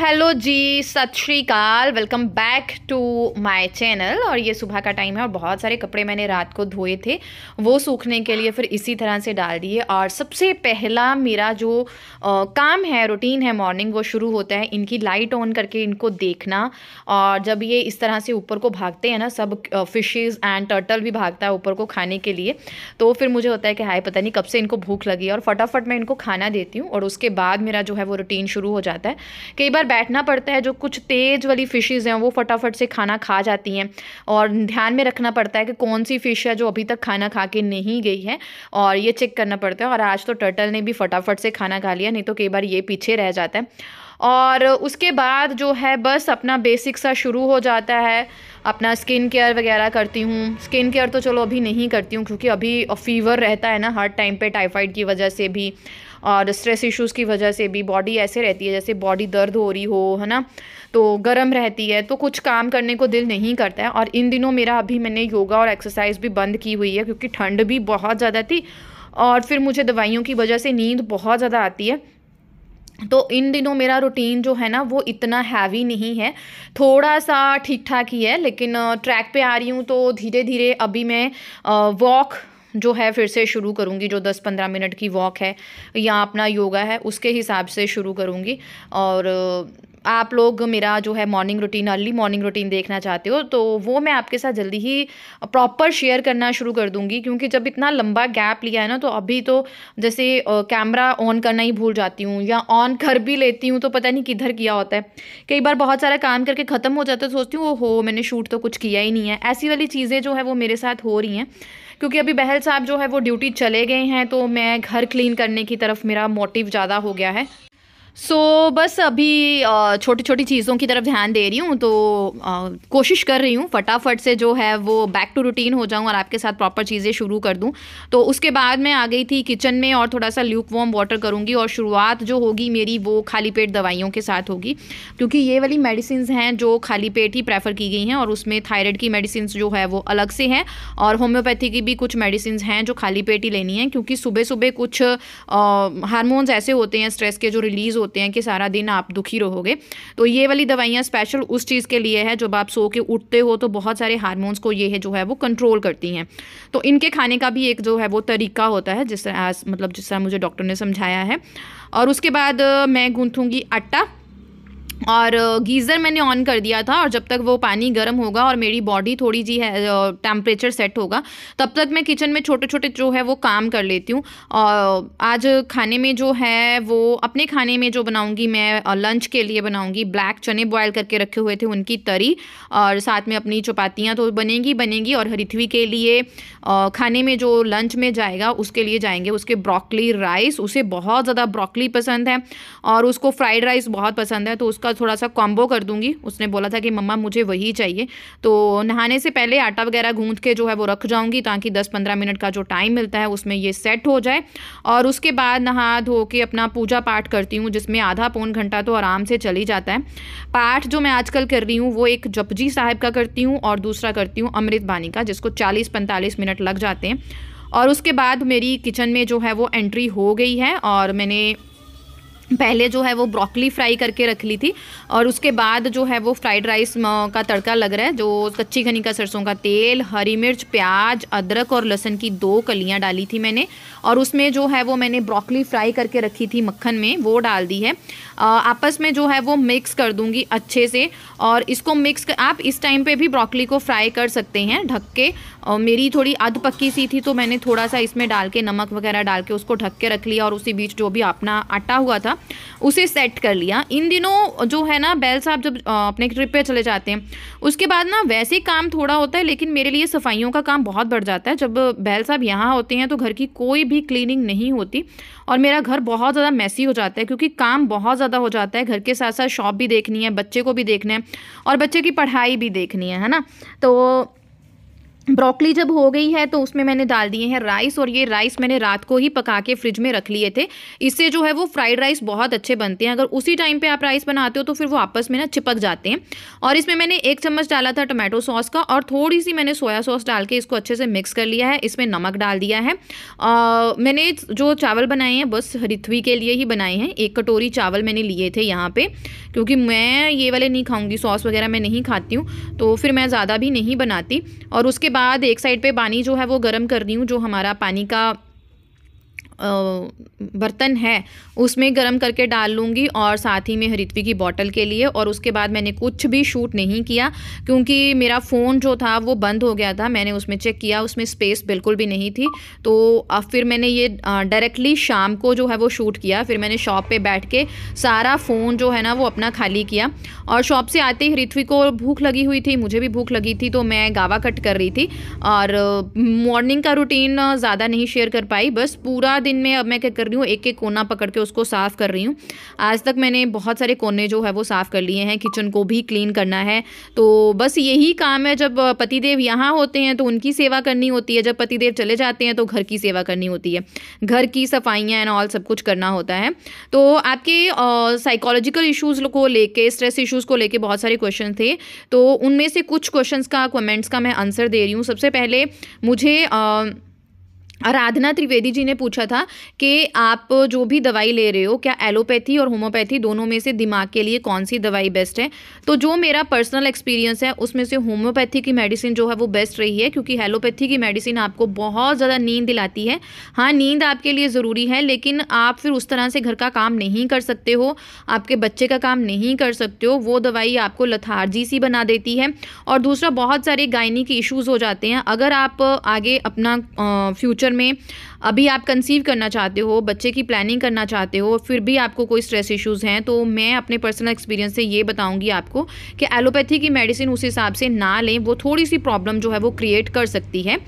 hello ji Sat Sri Akal welcome back to my channel और ये सुबह का टाइम है और बहुत सारे कपड़े मैंने रात को धोए थे वो सूखने के लिए फिर इसी तरह से डाल दिए और सबसे पहला मेरा जो आ, काम है रूटीन है मॉर्निंग वो शुरू होता है इनकी लाइट ऑन करके इनको देखना और जब ये इस तरह से ऊपर को भागते हैं ना सब फिशेज़ एंड टर्टल भी भागता है ऊपर को खाने के लिए तो फिर मुझे होता है कि हाई पता नहीं कब से इनको भूख लगी और फटाफट मैं इनको खाना देती हूँ और उसके बाद मेरा जो है वो रूटीन शुरू हो जाता है कई बार बैठना पड़ता है जो कुछ तेज़ वाली फ़िशेज़ हैं वो फटाफट से खाना खा जाती हैं और ध्यान में रखना पड़ता है कि कौन सी फ़िश है जो अभी तक खाना खा के नहीं गई है और ये चेक करना पड़ता है और आज तो टर्टल ने भी फटाफट से खाना खा लिया नहीं तो कई बार ये पीछे रह जाता है और उसके बाद जो है बस अपना बेसिक सा शुरू हो जाता है अपना स्किन केयर वगैरह करती हूँ स्किन केयर तो चलो अभी नहीं करती हूँ क्योंकि अभी फीवर रहता है ना हर टाइम पे टाइफाइड की वजह से भी और स्ट्रेस इश्यूज़ की वजह से भी बॉडी ऐसे रहती है जैसे बॉडी दर्द हो रही हो है ना तो गर्म रहती है तो कुछ काम करने को दिल नहीं करता है और इन दिनों मेरा अभी मैंने योगा और एक्सरसाइज भी बंद की हुई है क्योंकि ठंड भी बहुत ज़्यादा थी और फिर मुझे दवाइयों की वजह से नींद बहुत ज़्यादा आती है तो इन दिनों मेरा रूटीन जो है ना वो इतना हैवी नहीं है थोड़ा सा ठीक ठाक ही है लेकिन ट्रैक पे आ रही हूँ तो धीरे धीरे अभी मैं वॉक जो है फिर से शुरू करूँगी जो 10-15 मिनट की वॉक है या अपना योगा है उसके हिसाब से शुरू करूँगी और आप लोग मेरा जो है morning routine early morning routine देखना चाहते हो तो वो मैं आपके साथ जल्दी ही प्रॉपर शेयर करना शुरू कर दूंगी क्योंकि जब इतना लंबा गैप लिया है ना तो अभी तो जैसे कैमरा ऑन करना ही भूल जाती हूँ या ऑन कर भी लेती हूँ तो पता नहीं किधर किया होता है कई बार बहुत सारा काम करके ख़त्म हो जाता है तो सोचती हूँ हो मैंने शूट तो कुछ किया ही नहीं है ऐसी वाली चीज़ें जो है वो मेरे साथ हो रही हैं क्योंकि अभी बहल साहब जो है वो ड्यूटी चले गए हैं तो मैं घर क्लीन करने की तरफ मेरा मोटिव ज़्यादा हो गया है सो so, बस अभी छोटी छोटी चीज़ों की तरफ ध्यान दे रही हूँ तो आ, कोशिश कर रही हूँ फटाफट से जो है वो बैक टू रूटीन हो जाऊँ और आपके साथ प्रॉपर चीज़ें शुरू कर दूँ तो उसके बाद मैं आ गई थी किचन में और थोड़ा सा ल्यूक वॉम वाटर करूँगी और शुरुआत जो होगी मेरी वो खाली पेट दवाइयों के साथ होगी क्योंकि ये वाली मेडिसिन हैं जो खाली पेट ही प्रेफर की गई हैं और उसमें थायराइड की मेडिसिन जो है वो अलग से हैं और होम्योपैथी की भी कुछ मेडिसिन हैं जो खाली पेट ही लेनी है क्योंकि सुबह सुबह कुछ हारमोन्स ऐसे होते हैं स्ट्रेस के जो रिलीज़ होते हैं कि सारा दिन आप दुखी रहोगे तो ये वाली दवाइयाँ स्पेशल उस चीज़ के लिए है जब आप सो के उठते हो तो बहुत सारे हारमोन्स को ये है जो है वो कंट्रोल करती हैं तो इनके खाने का भी एक जो है वो तरीका होता है जिस तरह मतलब जिस तरह मुझे डॉक्टर ने समझाया है और उसके बाद मैं गूंथूँगी आटा और गीज़र मैंने ऑन कर दिया था और जब तक वो पानी गर्म होगा और मेरी बॉडी थोड़ी जी है टेम्परेचर सेट होगा तब तक मैं किचन में छोटे छोटे जो है वो काम कर लेती हूँ और आज खाने में जो है वो अपने खाने में जो बनाऊँगी मैं लंच के लिए बनाऊँगी ब्लैक चने बॉयल करके रखे हुए थे उनकी तरी और साथ में अपनी चपातियाँ तो बनेंगी बनेंगी और हरिथवी के लिए खाने में जो लंच में जाएगा उसके लिए जाएंगे उसके ब्रॉकली राइस उसे बहुत ज़्यादा ब्रॉकली पसंद है और उसको फ्राइड राइस बहुत पसंद है तो उसका उसका थोड़ा सा कॉम्बो कर दूँगी उसने बोला था कि मम्मा मुझे वही चाहिए तो नहाने से पहले आटा वगैरह गूँध के जो है वो रख जाऊँगी ताकि दस पंद्रह मिनट का जो टाइम मिलता है उसमें ये सेट हो जाए और उसके बाद नहा धो के अपना पूजा पाठ करती हूँ जिसमें आधा पौन घंटा तो आराम से चली जाता है पाठ जो मैं आजकल कर रही हूँ वो एक जपजी साहब का करती हूँ और दूसरा करती हूँ अमृत बानी का जिसको चालीस पैंतालीस मिनट लग जाते हैं और उसके बाद मेरी किचन में जो है वो एंट्री हो गई है और मैंने पहले जो है वो ब्रोकली फ्राई करके रख ली थी और उसके बाद जो है वो फ्राइड राइस का तड़का लग रहा है जो कच्ची घनी का सरसों का तेल हरी मिर्च प्याज अदरक और लहसुन की दो कलियां डाली थी मैंने और उसमें जो है वो मैंने ब्रोकली फ्राई करके रखी थी मक्खन में वो डाल दी है आपस में जो है वो मिक्स कर दूंगी अच्छे से और इसको मिक्स कर आप इस टाइम पर भी ब्रॉकली को फ्राई कर सकते हैं ढक के और मेरी थोड़ी अध पक्की सी थी तो मैंने थोड़ा सा इसमें डाल के नमक वगैरह डाल के उसको ढक के रख लिया और उसी बीच जो भी अपना आटा हुआ था उसे सेट कर लिया इन दिनों जो है ना बैल साहब जब अपने ट्रिप पे चले जाते हैं उसके बाद ना वैसे काम थोड़ा होता है लेकिन मेरे लिए सफाइयों का काम बहुत बढ़ जाता है जब बैल साहब यहाँ होते हैं तो घर की कोई भी क्लीनिंग नहीं होती और मेरा घर बहुत ज़्यादा मैसी हो जाता है क्योंकि काम बहुत ज़्यादा हो जाता है घर के साथ साथ शॉप भी देखनी है बच्चे को भी देखना है और बच्चे की पढ़ाई भी देखनी है है ना तो ब्रोकली जब हो गई है तो उसमें मैंने डाल दिए हैं राइस और ये राइस मैंने रात को ही पका के फ्रिज में रख लिए थे इससे जो है वो फ्राइड राइस बहुत अच्छे बनते हैं अगर उसी टाइम पे आप राइस बनाते हो तो फिर वो आपस में ना चिपक जाते हैं और इसमें मैंने एक चम्मच डाला था टोमेटो सॉस का और थोड़ी सी मैंने सोया सॉस डाल के इसको अच्छे से मिक्स कर लिया है इसमें नमक डाल दिया है आ, मैंने जो चावल बनाए हैं बस रिथवी के लिए ही बनाए हैं एक कटोरी चावल मैंने लिए थे यहाँ पर क्योंकि मैं ये वाले नहीं खाऊँगी सॉस वगैरह मैं नहीं खाती हूँ तो फिर मैं ज़्यादा भी नहीं बनाती और उसके बाद बाद एक साइड पे पानी जो है वो गर्म कर रही हूँ जो हमारा पानी का बर्तन है उसमें गर्म करके डाल लूँगी और साथ ही में हरितवी की बॉटल के लिए और उसके बाद मैंने कुछ भी शूट नहीं किया क्योंकि मेरा फ़ोन जो था वो बंद हो गया था मैंने उसमें चेक किया उसमें स्पेस बिल्कुल भी नहीं थी तो अब फिर मैंने ये डायरेक्टली शाम को जो है वो शूट किया फिर मैंने शॉप पर बैठ के सारा फ़ोन जो है ना वो अपना खाली किया और शॉप से आते ही हृथ्वी को भूख लगी हुई थी मुझे भी भूख लगी थी तो मैं गावा कट कर रही थी और मॉर्निंग का रूटीन ज़्यादा नहीं शेयर कर पाई बस पूरा दिन दिन में अब मैं क्या कर रही हूँ एक एक कोना पकड़ के उसको साफ़ कर रही हूँ आज तक मैंने बहुत सारे कोने जो है वो साफ़ कर लिए हैं किचन को भी क्लीन करना है तो बस यही काम है जब पतिदेव यहाँ होते हैं तो उनकी सेवा करनी होती है जब पतिदेव चले जाते हैं तो घर की सेवा करनी होती है घर की सफाइयाँ एंड ऑल सब कुछ करना होता है तो आपके साइकोलॉजिकल इशूज को लेके स्ट्रेस इशूज को लेके बहुत सारे क्वेश्चन थे तो उनमें से कुछ क्वेश्चन का कमेंट्स का मैं आंसर दे रही हूँ सबसे पहले मुझे आ, आराधना त्रिवेदी जी ने पूछा था कि आप जो भी दवाई ले रहे हो क्या एलोपैथी और होम्योपैथी दोनों में से दिमाग के लिए कौन सी दवाई बेस्ट है तो जो मेरा पर्सनल एक्सपीरियंस है उसमें से होम्योपैथी की मेडिसिन जो है वो बेस्ट रही है क्योंकि एलोपैथी की मेडिसिन आपको बहुत ज़्यादा नींद दिलाती है हाँ नींद आपके लिए ज़रूरी है लेकिन आप फिर उस तरह से घर का काम नहीं कर सकते हो आपके बच्चे का काम नहीं कर सकते हो वो दवाई आपको लथार्जी सी बना देती है और दूसरा बहुत सारे गायनी के इशूज़ हो जाते हैं अगर आप आगे अपना फ्यूचर फ्यूचर में अभी आप कंसीव करना चाहते हो बच्चे की प्लानिंग करना चाहते हो फिर भी आपको कोई स्ट्रेस इश्यूज़ हैं तो मैं अपने पर्सनल एक्सपीरियंस से ये बताऊँगी आपको कि एलोपैथी की मेडिसिन उस हिसाब से ना लें वो थोड़ी सी प्रॉब्लम जो है वो क्रिएट कर सकती है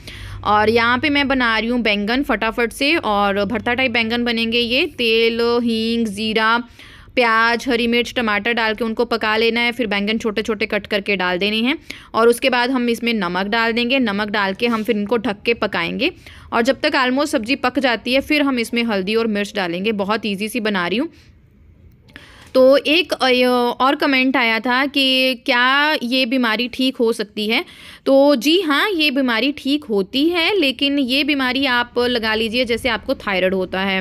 और यहाँ पे मैं बना रही हूँ बैंगन फटाफट से और भरता टाइप बैंगन बनेंगे ये तेल हींग ज़ीरा प्याज हरी मिर्च टमाटर डाल के उनको पका लेना है फिर बैंगन छोटे छोटे कट करके डाल देने हैं और उसके बाद हम इसमें नमक डाल देंगे नमक डाल के हम फिर इनको ढक के पकाएंगे और जब तक आलमोस्ट सब्ज़ी पक जाती है फिर हम इसमें हल्दी और मिर्च डालेंगे बहुत ईजी सी बना रही हूँ तो एक और कमेंट आया था कि क्या ये बीमारी ठीक हो सकती है तो जी हाँ ये बीमारी ठीक होती है लेकिन ये बीमारी आप लगा लीजिए जैसे आपको थायराइड होता है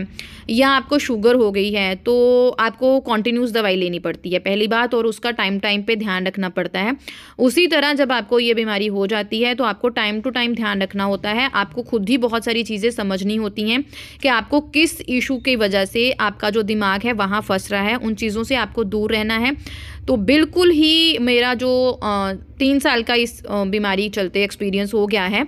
या आपको शुगर हो गई है तो आपको कॉन्टीन्यूस दवाई लेनी पड़ती है पहली बात और उसका टाइम टाइम पे ध्यान रखना पड़ता है उसी तरह जब आपको ये बीमारी हो जाती है तो आपको टाइम टू टाइम ध्यान रखना होता है आपको खुद ही बहुत सारी चीज़ें समझनी होती हैं कि आपको किस इशू की वजह से आपका जो दिमाग है वहाँ फंस रहा है उन चीज़ों से आपको दूर रहना है तो बिल्कुल ही मेरा जो आ, तीन साल का इस बीमारी चलते एक्सपीरियंस हो गया है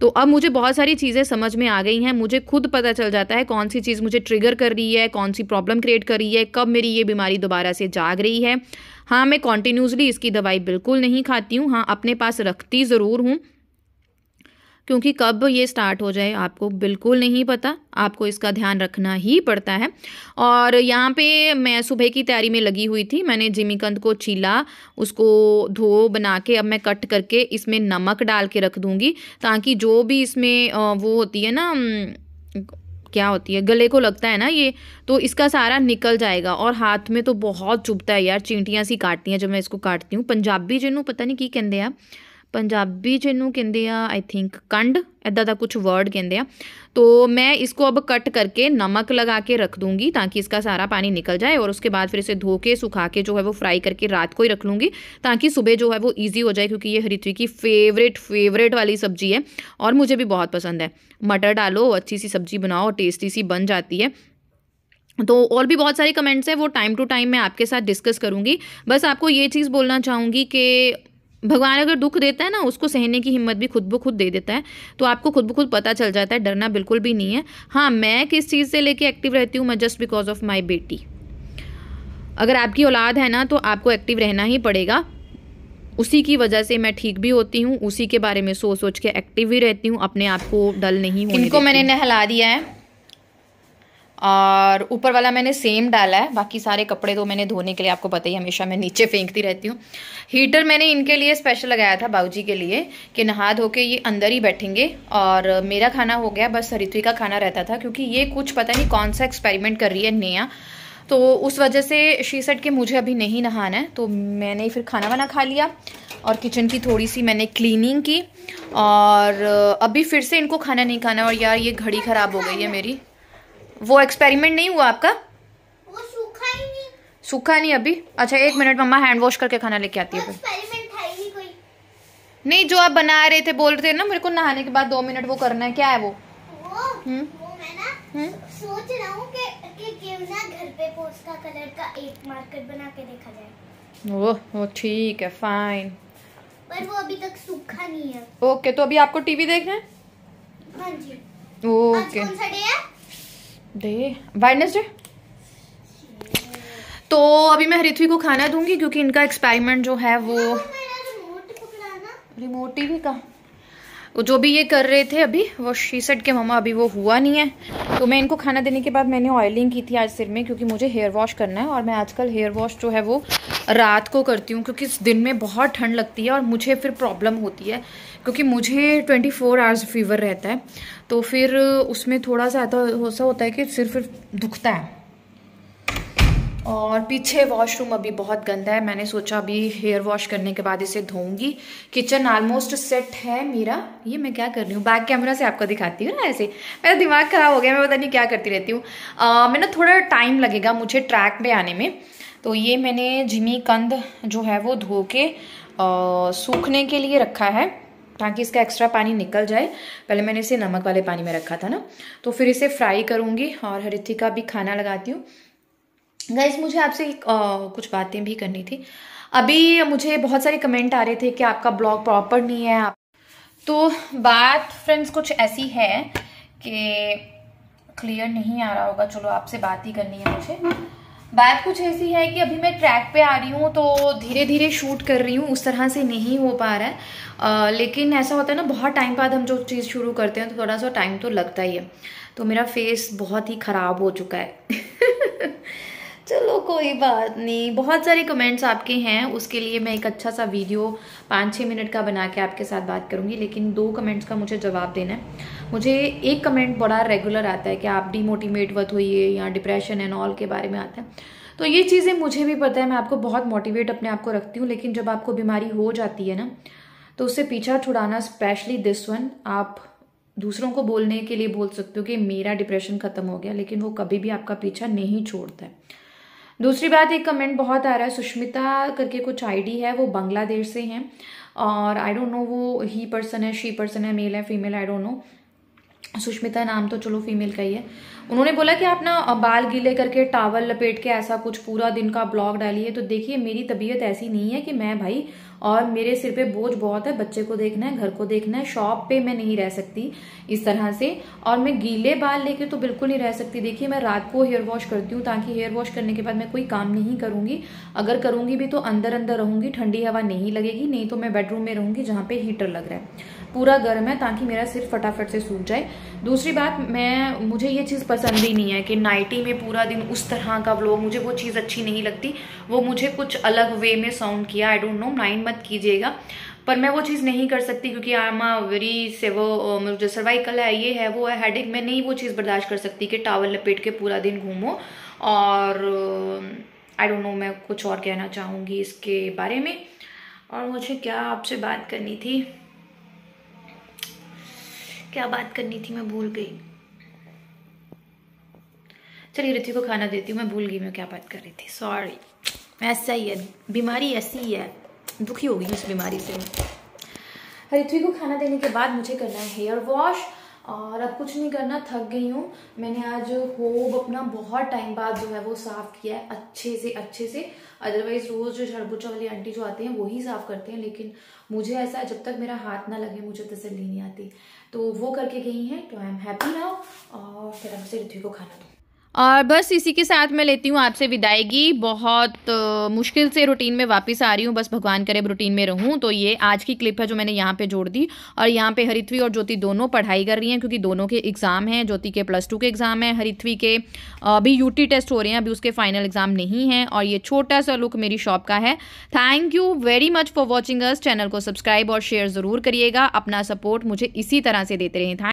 तो अब मुझे बहुत सारी चीज़ें समझ में आ गई हैं मुझे खुद पता चल जाता है कौन सी चीज़ मुझे ट्रिगर कर रही है कौन सी प्रॉब्लम क्रिएट कर रही है कब मेरी ये बीमारी दोबारा से जाग रही है हाँ मैं कॉन्टीन्यूसली इसकी दवाई बिल्कुल नहीं खाती हूँ हाँ अपने पास रखती ज़रूर हूँ क्योंकि कब ये स्टार्ट हो जाए आपको बिल्कुल नहीं पता आपको इसका ध्यान रखना ही पड़ता है और यहाँ पे मैं सुबह की तैयारी में लगी हुई थी मैंने जिमीकंद को छीला उसको धो बना के अब मैं कट करके इसमें नमक डाल के रख दूँगी ताकि जो भी इसमें वो होती है ना क्या होती है गले को लगता है ना ये तो इसका सारा निकल जाएगा और हाथ में तो बहुत चुभता है यार चींटियाँ सी काटती हैं जब मैं इसको काटती हूँ पंजाबी जिनू पता नहीं की कहें आप पंजाबी जिन्हों ਕਹਿੰਦੇ ਆ ਆਈ ਥਿੰਕ ਕੰਡ ਇਦਾਂ कुछ वर्ड ਵਰਡ तो मैं इसको अब कट करके नमक लगा के रख दूंगी ताकि इसका सारा पानी निकल जाए और उसके बाद फिर इसे धो के सुखा के जो है वो फ्राई करके रात को ही रख लूँगी ताकि सुबह जो है वो ईजी हो जाए क्योंकि ये हरित्वी की फेवरेट फेवरेट वाली सब्जी है और मुझे भी बहुत पसंद है मटर डालो अच्छी सी सब्जी बनाओ टेस्टी सी बन जाती है तो और भी बहुत सारे कमेंट्स हैं वो टाइम टू टाइम मैं आपके साथ डिस्कस करूँगी बस आपको ये चीज़ बोलना चाहूँगी कि भगवान अगर दुख देता है ना उसको सहने की हिम्मत भी खुद ब खुद दे देता है तो आपको खुद ब खुद पता चल जाता है डरना बिल्कुल भी नहीं है हाँ मैं किस चीज़ से लेके एक्टिव रहती हूँ मैं जस्ट बिकॉज ऑफ माई बेटी अगर आपकी औलाद है ना तो आपको एक्टिव रहना ही पड़ेगा उसी की वजह से मैं ठीक भी होती हूँ उसी के बारे में सोच सोच के एक्टिव भी रहती हूँ अपने आप को डल नहीं होने इनको मैंने नहला दिया है और ऊपर वाला मैंने सेम डाला है बाकी सारे कपड़े तो मैंने धोने के लिए आपको पता ही हमेशा मैं नीचे फेंकती रहती हूँ हीटर मैंने इनके लिए स्पेशल लगाया था बाबूजी के लिए कि नहा धो के ये अंदर ही बैठेंगे और मेरा खाना हो गया बस हरित्वी का खाना रहता था क्योंकि ये कुछ पता नहीं कौन सा एक्सपेरिमेंट कर रही है नया तो उस वजह से शी सेट के मुझे अभी नहीं नहाना है तो मैंने फिर खाना वाना खा लिया और किचन की थोड़ी सी मैंने क्लीनिंग की और अभी फिर से इनको खाना नहीं खाना और यार ये घड़ी ख़राब हो गई है मेरी वो एक्सपेरिमेंट नहीं हुआ आपका वो सूखा ही नहीं सूखा नहीं अभी अच्छा एक मिनट मम्मा हैंड वॉश करके खाना लेके आती है फिर नहीं जो आप बना रहे थे बोल रहे थे ना मेरे को नहाने के बाद दो मिनट वो करना है क्या है वो हम्म।, हम्म सोच रहा कि घर पे पोस्ता कलर का एक मार्कर बना के देखा जाए वो वो ठीक है फाइन पर वो अभी तक सूखा नहीं है ओके तो अभी आपको टीवी देखना है हाँ ओके कौन सा डे है डे वाइनसडे तो अभी मैं हरिथ्वी को खाना दूंगी क्योंकि इनका एक्सपेरिमेंट जो है वो रिमोट तो तो टीवी का जो भी ये कर रहे थे अभी वो शीसट के ममा अभी वो हुआ नहीं है तो मैं इनको खाना देने के बाद मैंने ऑयलिंग की थी आज सिर में क्योंकि मुझे हेयर वॉश करना है और मैं आजकल हेयर वॉश जो है वो रात को करती हूँ क्योंकि इस दिन में बहुत ठंड लगती है और मुझे फिर प्रॉब्लम होती है क्योंकि मुझे 24 फोर आवर्स फीवर रहता है तो फिर उसमें थोड़ा सा ऐसा होता है कि सिर्फ दुखता है और पीछे वॉशरूम अभी बहुत गंदा है मैंने सोचा अभी हेयर वॉश करने के बाद इसे धोऊंगी किचन ऑलमोस्ट सेट है मेरा ये मैं क्या कर रही हूँ बैक कैमरा से आपको दिखाती हूँ ना ऐसे मेरा दिमाग खराब हो गया मैं पता नहीं क्या करती रहती हूँ मैं ना थोड़ा टाइम लगेगा मुझे ट्रैक में आने में तो ये मैंने जिमी कंद जो है वो धो के सूखने के लिए रखा है ताकि इसका एक्स्ट्रा पानी निकल जाए पहले मैंने इसे नमक वाले पानी में रखा था ना तो फिर इसे फ्राई करूँगी और का भी खाना लगाती हूँ गैस मुझे आपसे कुछ बातें भी करनी थी अभी मुझे बहुत सारे कमेंट आ रहे थे कि आपका ब्लॉग प्रॉपर नहीं है आप तो बात फ्रेंड्स कुछ ऐसी है कि क्लियर नहीं आ रहा होगा चलो आपसे बात ही करनी है मुझे बात कुछ ऐसी है कि अभी मैं ट्रैक पे आ रही हूँ तो धीरे धीरे शूट कर रही हूँ उस तरह से नहीं हो पा रहा है आ, लेकिन ऐसा होता है ना बहुत टाइम बाद हम जो चीज़ शुरू करते हैं तो थोड़ा सा टाइम तो लगता ही है तो मेरा फेस बहुत ही ख़राब हो चुका है चलो कोई बात नहीं बहुत सारे कमेंट्स आपके हैं उसके लिए मैं एक अच्छा सा वीडियो पाँच छः मिनट का बना के आपके साथ बात करूँगी लेकिन दो कमेंट्स का मुझे जवाब देना है मुझे एक कमेंट बड़ा रेगुलर आता है कि आप डीमोटिवेट मत होइए या डिप्रेशन एंड ऑल के बारे में आता है तो ये चीज़ें मुझे भी पता है मैं आपको बहुत मोटिवेट अपने आप को रखती हूँ लेकिन जब आपको बीमारी हो जाती है ना तो उससे पीछा छुड़ाना स्पेशली दिस वन आप दूसरों को बोलने के लिए बोल सकते हो कि मेरा डिप्रेशन ख़त्म हो गया लेकिन वो कभी भी आपका पीछा नहीं छोड़ता है दूसरी बात एक कमेंट बहुत आ रहा है सुष्मिता करके कुछ आईडी है वो बांग्लादेश से हैं और आई डोंट नो वो ही पर्सन है शी पर्सन है मेल है female I don't know Sushmita नाम तो चलो फीमेल का ही है उन्होंने बोला कि आप ना बाल गीले करके टावल लपेट के ऐसा कुछ पूरा दिन का ब्लॉग डालिए तो देखिए मेरी तबीयत ऐसी नहीं है कि मैं भाई और मेरे सिर पे बोझ बहुत है बच्चे को देखना है घर को देखना है शॉप पे मैं नहीं रह सकती इस तरह से और मैं गीले बाल लेके तो बिल्कुल नहीं रह सकती देखिए मैं रात को हेयर वॉश करती हूँ ताकि हेयर वॉश करने के बाद मैं कोई काम नहीं करूंगी अगर करूंगी भी तो अंदर अंदर रहूंगी ठंडी हवा नहीं लगेगी नहीं तो मैं बेडरूम में रहूंगी जहां पे हीटर लग रहा है पूरा गर्म है ताकि मेरा सिर फटाफट से सूख जाए दूसरी बात मैं मुझे ये चीज़ पसंद ही नहीं है कि नाइटी में पूरा दिन उस तरह का व्लॉग मुझे वो चीज़ अच्छी नहीं लगती वो मुझे कुछ अलग वे में साउंड किया आई डोंट नो माइंड मत कीजिएगा पर मैं वो चीज़ नहीं कर सकती क्योंकि आई एम आ वेरी से वो मुझे सर्वाइकल है ये है वो है एक मैं नहीं वो चीज़ बर्दाश्त कर सकती कि टावल लपेट के पूरा दिन घूमो और आई डोंट नो मैं कुछ और कहना चाहूँगी इसके बारे में और मुझे क्या आपसे बात करनी थी क्या बात करनी थी मैं भूल गई चलिए ऋतु को खाना देती हूँ मैं भूल गई मैं क्या बात कर रही थी सॉरी ऐसा ही है बीमारी ऐसी ही है दुखी हो गई उस बीमारी से रिथ्वी ऋतु को खाना देने के बाद मुझे करना है हेयर वॉश और अब कुछ नहीं करना थक गई हूँ मैंने आज होब अपना बहुत टाइम बाद जो है वो साफ़ किया है अच्छे से अच्छे से अदरवाइज रोज़ जो झड़बुचा वाली आंटी जो आते हैं वही साफ़ करते हैं लेकिन मुझे ऐसा है जब तक मेरा हाथ ना लगे मुझे तसली नहीं आती तो वो करके गई हैं तो आई एम हैप्पी नाउ और फिर हमसे ऋतु को खाना दूँ और बस इसी के साथ मैं लेती हूँ आपसे विदाईगी बहुत मुश्किल से रूटीन में वापस आ रही हूँ बस भगवान करे रूटीन में रहूँ तो ये आज की क्लिप है जो मैंने यहाँ पे जोड़ दी और यहाँ पे हरित्वी और ज्योति दोनों पढ़ाई कर रही हैं क्योंकि दोनों के एग्ज़ाम हैं ज्योति के प्लस टू के एग्ज़ाम हैं हरित्वी के अभी यू टेस्ट हो रहे हैं अभी उसके फाइनल एग्ज़ाम नहीं हैं और ये छोटा सा लुक मेरी शॉप का है thank you very much for watching us channel को सब्सक्राइब और शेयर ज़रूर करिएगा अपना सपोर्ट मुझे इसी तरह से देते रहें थैंक